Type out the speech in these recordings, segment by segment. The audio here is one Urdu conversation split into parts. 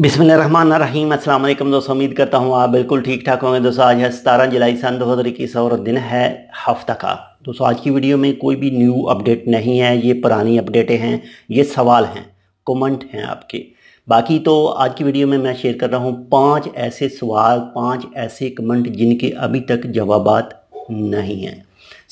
بسم اللہ الرحمن الرحیم السلام علیکم دوستو امید کرتا ہوں آپ بالکل ٹھیک ٹھاک ہوں گے دوستو آج ہے ستارہ جولائی سن دو ہزار اکیس اور دن ہے ہفتہ کا دوستو آج کی ویڈیو میں کوئی بھی نیو اپڈیٹ نہیں ہے یہ پرانی اپڈیٹیں ہیں یہ سوال ہیں کومنٹ ہیں آپ کے باقی تو آج کی ویڈیو میں میں شیئر کر رہا ہوں پانچ ایسے سوال پانچ ایسے کمنٹ جن کے ابھی تک جوابات نہیں ہیں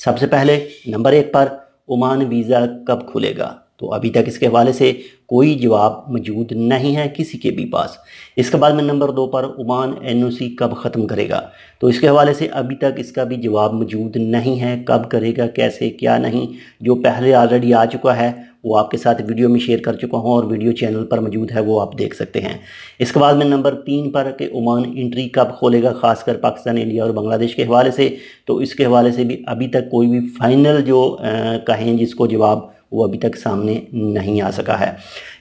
سب سے پہلے نمبر ایک پر عمان ویزا کب کھلے گا تو ابھی تک اس کے حوالے سے کوئی جواب موجود نہیں ہے کسی کے بھی پاس اس کے بعد میں نمبر دو پر عمان این او سی کب ختم کرے گا تو اس کے حوالے سے ابھی تک اس کا بھی جواب موجود نہیں ہے کب کرے گا کیسے کیا نہیں جو پہلے آلریڈی آ چکا ہے وہ آپ کے ساتھ ویڈیو میں شیئر کر چکا ہوں اور ویڈیو چینل پر موجود ہے وہ آپ دیکھ سکتے ہیں اس کے بعد میں نمبر تین پر کہ عمان انٹری کب کھولے گا خاص کر پاکستان انڈیا اور بنگلہ دیش کے حوالے سے تو اس کے حوالے سے بھی ابھی تک کوئی بھی فائنل جو کہیں جس کو جواب وہ ابھی تک سامنے نہیں آ سکا ہے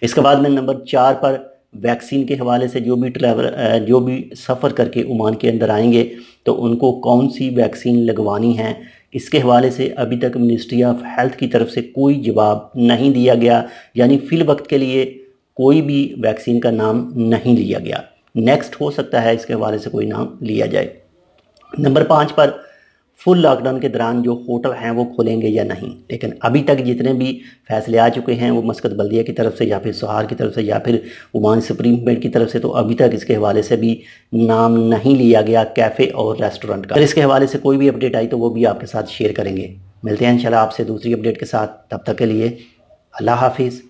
اس کے بعد میں نمبر چار پر ویکسین کے حوالے سے جو بھی ٹریول جو بھی سفر کر کے عمان کے اندر آئیں گے تو ان کو کون سی ویکسین لگوانی ہے اس کے حوالے سے ابھی تک منسٹری آف ہیلتھ کی طرف سے کوئی جواب نہیں دیا گیا یعنی فی الوقت کے لیے کوئی بھی ویکسین کا نام نہیں لیا گیا نیکسٹ ہو سکتا ہے اس کے حوالے سے کوئی نام لیا جائے نمبر پانچ پر فل لاک ڈاؤن کے دوران جو ہوٹل ہیں وہ کھولیں گے یا نہیں لیکن ابھی تک جتنے بھی فیصلے آ چکے ہیں وہ مسقط بلدیہ کی طرف سے یا پھر سہار کی طرف سے یا پھر عمان سپریم پیٹ کی طرف سے تو ابھی تک اس کے حوالے سے بھی نام نہیں لیا گیا کیفے اور ریسٹورنٹ اگر اس کے حوالے سے کوئی بھی اپڈیٹ آئی تو وہ بھی آپ کے ساتھ شیئر کریں گے ملتے ہیں انشاءاللہ آپ سے دوسری اپڈیٹ کے ساتھ تب تک کے لیے اللہ حافظ